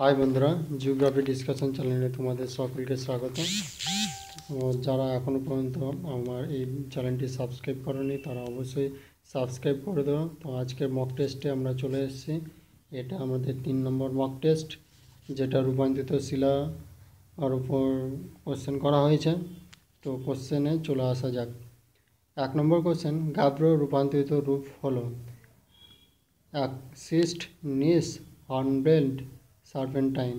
high বন্ধুরা geography discussion চ্যানেলে তোমাদের সকলকে স্বাগত যারা এখনও পর্যন্ত আমার এই চ্যানেলটি সাবস্ক্রাইব করেনি তারা অবশ্যই সাবস্ক্রাইব করে দেবো তো আজকে মক টেস্টে আমরা চলে এসেছি এটা আমাদের তিন নম্বর মক টেস্ট যেটা রূপান্তরিত শিলা আর উপর কোশ্চেন করা হয়েছে তো কোশ্চেনে চলে আসা যাক এক নম্বর কোশ্চেন গাব্র রূপান্তরিত রূপ হলো এক সিস্ট নিস হর্নবেল্ট সার্পেন্টাইন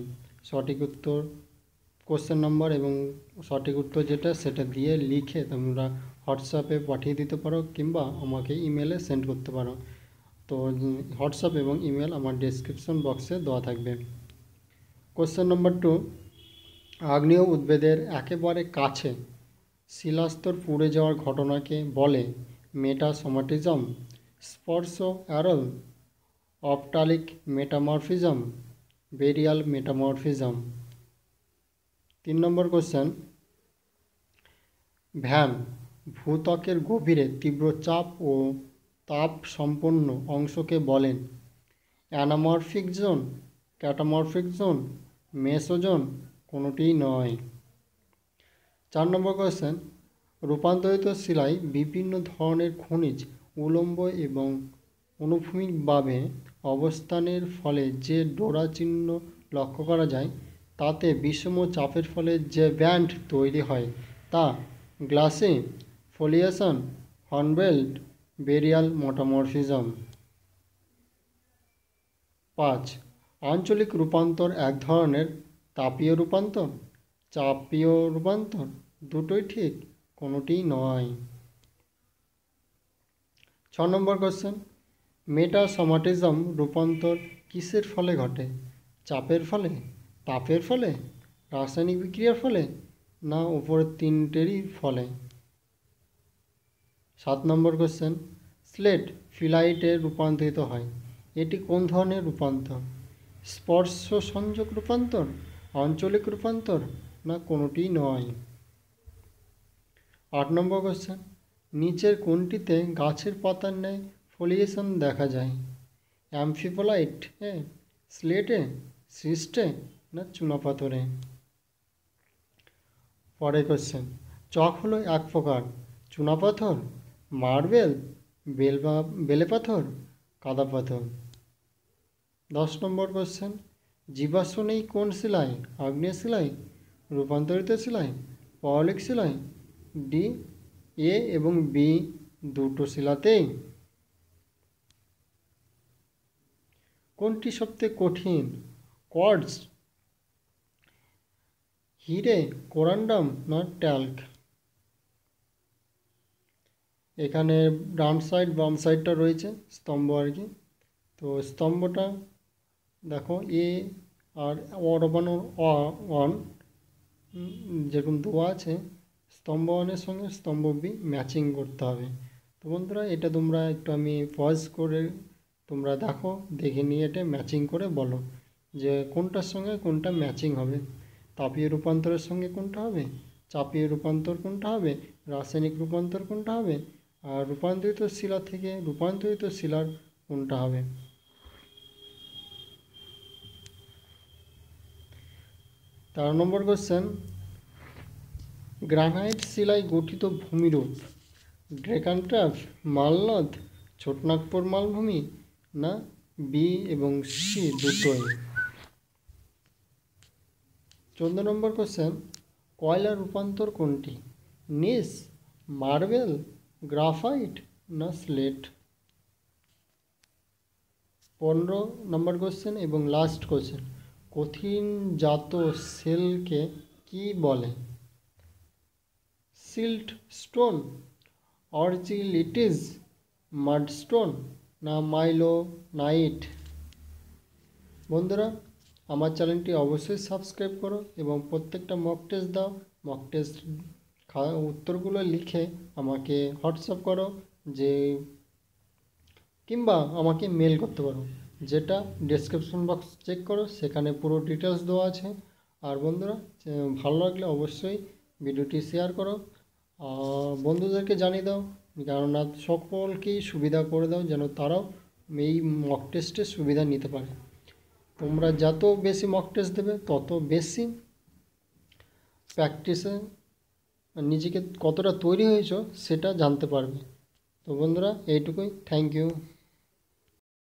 সঠিক উত্তর কোশ্চেন নম্বর এবং সঠিক উত্তর যেটা সেটা দিয়ে লিখে তোমরা হোয়াটসঅ্যাপে পাঠিয়ে দিতে পারো কিংবা আমাকে ইমেলে সেন্ড করতে পারো তো হোয়াটসঅ্যাপ এবং ইমেল আমার ডেসক্রিপশন বক্সে দেওয়া থাকবে কোশ্চেন নম্বর টু আগ্নেয় উদ্বেদের একেবারে কাছে শিলাস্তর পুড়ে যাওয়ার ঘটনাকে বলে মেটাসোমাটিজম স্পর্শ অ্যারল অপটালিক মেটামরফিজম বেরিয়াল মেটামরফিজম তিন নম্বর কোশ্চেন ভ্যান ভূত্বকের গভীরে তীব্র চাপ ও তাপ সম্পন্ন অংশকে বলেন anamorphic zone katamorphic zone mesozone কোনোটিই নয় চার নম্বর কোয়েশ্চেন রূপান্তরিত শিলায় বিভিন্ন ধরনের খনিজ উলম্ব এবং অনুভূমিকভাবে অবস্থানের ফলে যে ডোরা চিহ্ন লক্ষ্য করা যায় তাতে বিষম চাপের ফলে যে ব্যান্ড তৈরি হয় তা গ্লাসে ফোলিয়েশন হর্নবেল্ট বেরিয়াল মোটামরফিজম পাঁচ আঞ্চলিক রূপান্তর এক ধরনের তাপীয় রূপান্তর চাপীয় রূপান্তর দুটোই ঠিক কোনোটি নয় ছ নম্বর কোশ্চেন মেটাসমাটিজম রূপান্তর কিসের ফলে ঘটে চাপের ফলে তাপের ফলে রাসায়নিক বিক্রিয়ার ফলে না উপরের তিনটেরই ফলে সাত নম্বর কোশ্চেন স্লেট ফিলাইটে রূপান্তরিত হয় এটি কোন ধরনের রূপান্তর স্পর্শ সংযোগ রূপান্তর আঞ্চলিক রূপান্তর না কোনোটি নয় আট নম্বর কোশ্চেন নিচের কোনটিতে গাছের পাতার ন্যায় ফোলিয়েশন দেখা যায় অ্যামফিপোলাইট এ স্লেটে সিস্টে না চুনাপাথরে পরে কোশ্চেন চক হলো এক প্রকার চুনাপাথর মার্বেল বেলবা বেলে পাথর কাদা পাথর দশ নম্বর কোশ্চেন জীবাশ্ম নেই কোন শিলাই আগ্নেয় শিলাই রূপান্তরিত শিলাই পাওয়ালিক শিলাই ডি এ এবং বি দুটো শিলাতেই কোনটি সবচেয়ে কঠিন কর্ডস হিরে কোরান্ডাম না ট্যাল্ক এখানে ডান সাইড বাম সাইডটা রয়েছে স্তম্ভ আর কি তো স্তম্ভটা দেখো এ আর অরবান ওয়ান যেরকম দোয়া আছে স্তম্ভ ওয়ানের সঙ্গে স্তম্ভ বি ম্যাচিং করতে হবে তো বন্ধুরা এটা তোমরা একটু আমি পজ করে তোমরা দেখো দেখে নিয়ে এটা ম্যাচিং করে বলো যে কোনটার সঙ্গে কোনটা ম্যাচিং হবে তাপীয় রূপান্তরের সঙ্গে কোনটা হবে চাপীয় রূপান্তর কোনটা হবে রাসায়নিক রূপান্তর কোনটা হবে আর রূপান্তরিত শিলা থেকে রূপান্তরিত শিলার কোনটা হবে তেরো নম্বর কোশ্চেন গ্রানাইট শিলায় গঠিত ভূমিরূপ ড্রেকান্ট্রাফ মালনদ ছোটনাগপুর মালভূমি না বি এবং সি দুটোই চোদ্দ নম্বর কোশ্চেন কয়লা রূপান্তর কোনটি নিস মার্বেল গ্রাফাইট না স্লেট পনেরো নম্বর কোশ্চেন এবং লাস্ট কোশ্চেন কঠিন জাত সেলকে কি বলে সিল্ট স্টোন অর্চিলিটিস মাডস্টোন না নাইট বন্ধুরা আমার চ্যানেলটি অবশ্যই সাবস্ক্রাইব করো এবং প্রত্যেকটা মক টেস্ট দাও মক টেস্ট উত্তরগুলো লিখে আমাকে হোয়াটসঅ্যাপ করো যে কিংবা আমাকে মেল করতে পারো যেটা ডেসক্রিপশন বক্স চেক করো সেখানে পুরো ডিটেলস দেওয়া আছে আর বন্ধুরা ভালো লাগলে অবশ্যই ভিডিওটি শেয়ার করো বন্ধুদেরকে জানিয়ে দাও জগন্নাথ সকলকেই সুবিধা করে দাও যেন তারাও এই মক টেস্টের সুবিধা নিতে পারে তোমরা যত বেশি মক টেস্ট দেবে তত বেশি প্র্যাকটিসে নিজেকে কতটা তৈরি হয়েছ সেটা জানতে পারবে তো বন্ধুরা এইটুকুই থ্যাংক ইউ